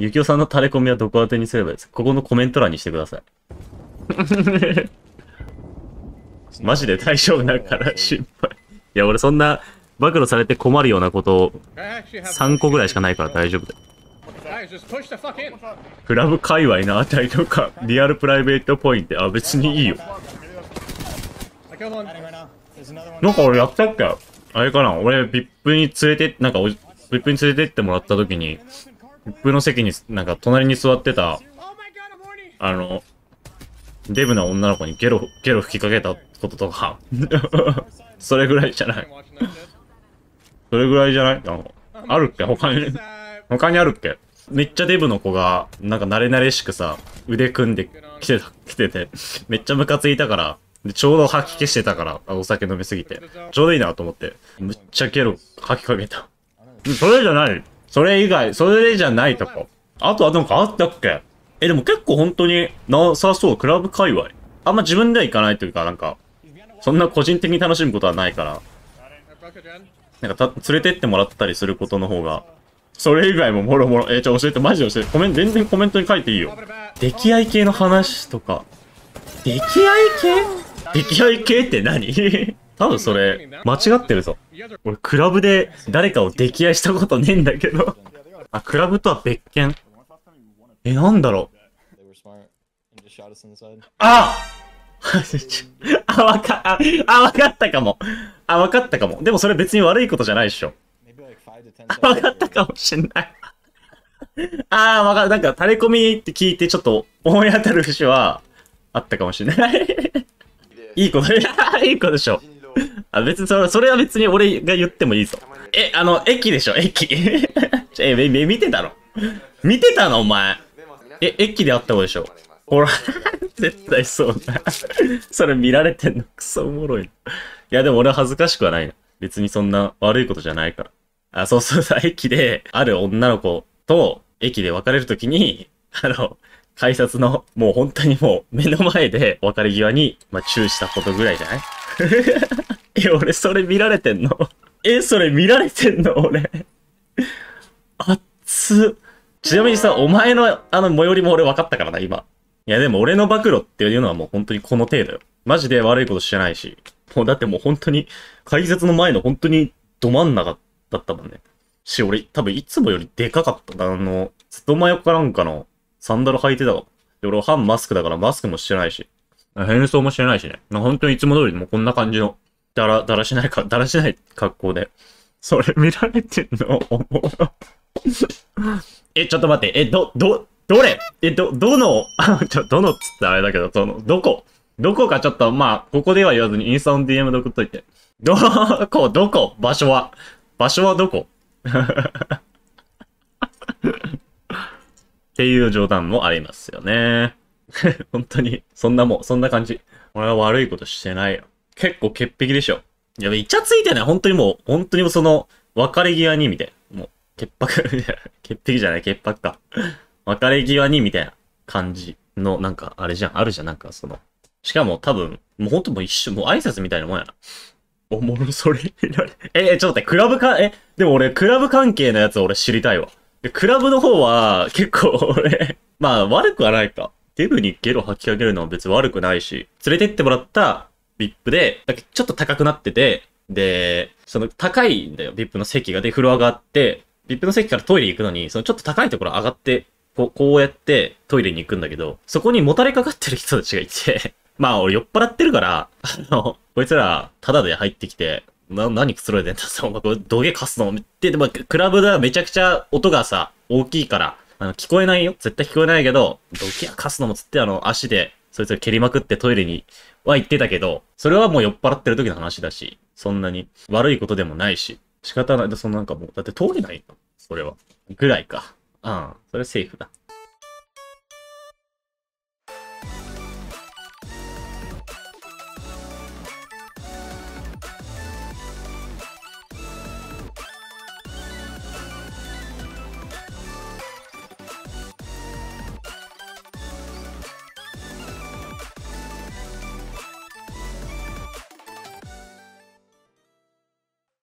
ゆきおさんのタレコミはどこ宛てにすればいいですかここのコメント欄にしてください。マジで大丈夫だから心配。いや、俺そんな暴露されて困るようなことを3個ぐらいしかないから大丈夫だクラブ界隈のあたりとか、リアルプライベートポイント、あ、別にいいよ。なんか俺やったっけあれかな俺、VIP に連れて、なんか、VIP に連れてってもらった時に、一風の席に、なんか隣に座ってた、あの、デブな女の子にゲロ、ゲロ吹きかけたこととか それぐらいじゃないそれぐらいじゃないあのあるっけ他に。他にあるっけめっちゃデブの子が、なんか慣れ慣れしくさ、腕組んできてた、来てて、めっちゃムカついたから、で、ちょうど吐き気してたから、お酒飲みすぎて。ちょうどいいなと思って。むっちゃゲロ吐きかけた。それじゃないそれ以外、それじゃないとこ。あとはなんかあったっけえ、でも結構本当になさそう、クラブ界隈。あんま自分では行かないというか、なんか、そんな個人的に楽しむことはないから。なんかた、連れてってもらったりすることの方が、それ以外ももろもろ、えー、ちょ、教えて、マジで教えて、コメント、全然コメントに書いていいよ。出来合い系の話とか。出来合い系出来合い系って何多分それ、間違ってるぞ。俺、クラブで誰かを溺愛したことねえんだけどあ、クラブとは別件。え、なんだろう。ああ、わか、あ、あ、わかったかも。あ、わかったかも。でもそれ別に悪いことじゃないでしょ。あ、わかったかもしんないああ、わかなんか、垂れ込みって聞いて、ちょっと思い当たる節はあったかもしれないいい子、いい子でしょ。あ、別にそれ、それは別に俺が言ってもいいぞ。え、あの、駅でしょ、駅。え、め、見てたの見てたのお前。え、駅であった方でしょ。ほら、絶対そうだ。それ見られてんの、クソおもろい。いや、でも俺は恥ずかしくはないな。別にそんな悪いことじゃないから。あ、そうそう駅で、ある女の子と、駅で別れるときに、あの、改札の、もう本当にもう目の前で別れ際に、まあ、チューしたことぐらいじゃないえ、俺それ見られてんのえ、それ見られてんの俺。あっつ。ちなみにさ、お前のあの最寄りも俺分かったからな、今。いや、でも俺の暴露っていうのはもう本当にこの程度よ。マジで悪いことしてないし。もうだってもう本当に、解説の前の本当にど真ん中だったもんね。し、俺多分いつもよりでかかった。あの、ずっと真横かなんかのサンダル履いてたわ。俺半マスクだからマスクもしてないし。変装もしてないしね。本当にいつも通りもうこんな感じのだら、だらしないか、だらしない格好で。それ見られてんの え、ちょっと待って、え、ど、ど、どれえ、ど、どの、あ ちょ、どのっつったあれだけど、どの、どこどこかちょっと、まあ、ここでは言わずにインスタの DM で送っといて。どこ、どこ場所は場所はどこ っていう冗談もありますよね。本当に、そんなもん、そんな感じ。俺は悪いことしてないよ。結構潔癖でしょ。いや、イチャついてない。本当にもう、本当にもその、別れ際に、みたいな。もう、潔白、潔癖じゃない、潔白か。別れ際に、みたいな感じの、なんか、あれじゃん。あるじゃん。なんか、その。しかも多分、もう本当もう一瞬、もう挨拶みたいなもんやな。おもろそれえ、ちょっと待って、クラブか、え、でも俺、クラブ関係のやつ俺知りたいわ。クラブの方は、結構俺まあ悪くはないか。デブにゲロ吐きかけるのは別に悪くないし、連れてってもらった VIP で、だけちょっと高くなってて、で、その高いんだよ、VIP の席が。で、フロアがあって、VIP の席からトイレ行くのに、そのちょっと高いところ上がって、こう、こうやってトイレに行くんだけど、そこにもたれかかってる人たちがいて まあ俺酔っ払ってるから、あの、こいつら、タダで入ってきて、な、何くつろいでんだぞ、お前これ、土下かすのって、でも、クラブではめちゃくちゃ音がさ、大きいから、あの、聞こえないよ。絶対聞こえないけど、土下かすのもつって、あの、足でそいつを蹴りまくってトイレには行ってたけど、それはもう酔っ払ってる時の話だし、そんなに悪いことでもないし、仕方ない。そのなんかもう、だって通れないのそれは。ぐらいか。うん。それセーフだ。